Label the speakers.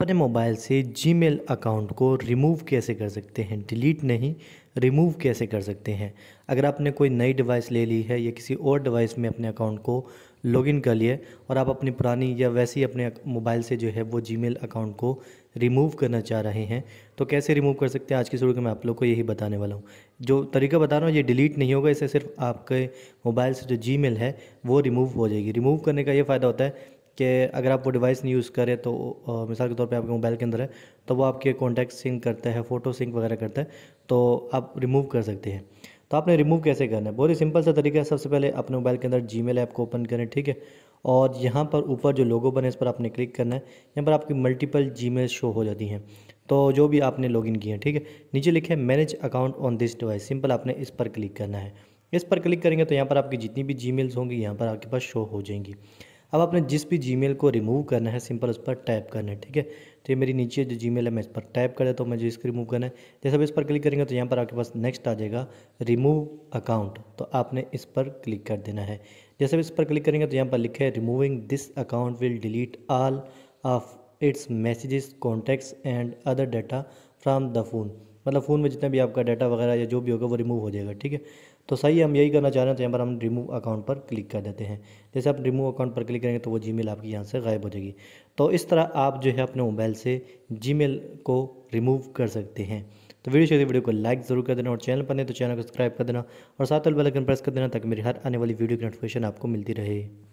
Speaker 1: अपने मोबाइल से Gmail account को रिमूव कैसे कर सकते हैं डिलीट नहीं रिमूव कैसे कर सकते हैं अगर आपने कोई नई डिवाइस ले ली है या किसी और डिवाइस में अपने अकाउंट को लॉगिन कर लिए और आप अपनी पुरानी या वैसे ही अपने मोबाइल से जो है वो जी अकाउंट को रिमूव करना चाह रहे हैं तो कैसे रिमूव कर सकते हैं आज की शुरू में मैं आप लोग को यही बताने वाला हूँ जो तरीका बता रहा हूँ ये डिलीट नहीं होगा इसे सिर्फ आपके मोबाइल से जो जी है वो रिमूव हो जाएगी रिमूव करने का ये फ़ायदा होता है कि अगर आप वो डिवाइस नहीं यूज़ करें तो मिसाल के तौर पे आपके मोबाइल के अंदर है तो वो आपके कॉन्टैक्ट सिंक करता है फ़ोटो सिंक वगैरह करता है तो आप रिमूव कर सकते हैं तो आपने रिमूव कैसे करना है बहुत ही सिंपल सा तरीका है सबसे पहले अपने मोबाइल के अंदर जी ऐप को ओपन करें ठीक है और यहाँ पर ऊपर जो लोगो बने इस पर आपने क्लिक करना है यहाँ पर आपकी मल्टीपल जी शो हो जाती हैं तो जो भी आपने लॉगिन किए हैं ठीक है नीचे लिखे manage account on this device simple आपने इस पर क्लिक करना है इस पर क्लिक करेंगे तो यहाँ पर आपकी जितनी भी जी होंगी यहाँ पर आपके पास शो हो जाएंगी अब आपने जिस भी जी को रिमूव करना है सिंपल उस पर टैप करना है ठीक है तो ये मेरी नीचे जो जी है मैं इस पर टैप कर देता हूँ मुझे इसको रिमूव करना है जैसे आप इस पर क्लिक करेंगे तो यहाँ पर आपके पास नेक्स्ट आ जाएगा रिमूव अकाउंट तो आपने इस पर क्लिक कर देना है जैसे आप इस पर क्लिक करेंगे तो यहाँ पर लिखा है removing this account will delete all of its messages contacts and other data from the phone मतलब फ़ोन में जितना भी आपका डाटा वगैरह या जो भी होगा वो रिमूव हो जाएगा ठीक है तो सही है हम यही करना चाह रहे हैं तो यहाँ पर हम रिमूव अकाउंट पर क्लिक कर देते हैं जैसे आप रिमूव अकाउंट पर क्लिक करेंगे तो वो जीमेल आपकी यहाँ से गायब हो जाएगी तो इस तरह आप जो है अपने मोबाइल से जीमेल को रिमूव कर सकते हैं तो वीडियो चाहिए वीडियो को लाइक जरूर कर देना और चैनल पर नहीं तो चैनल को सब्सक्राइब कर देना और साथ बेल आइकन प्रेस कर देना ताकि मेरी हर आने वाली वीडियो की नोटिफिकेशन आपको मिलती रहे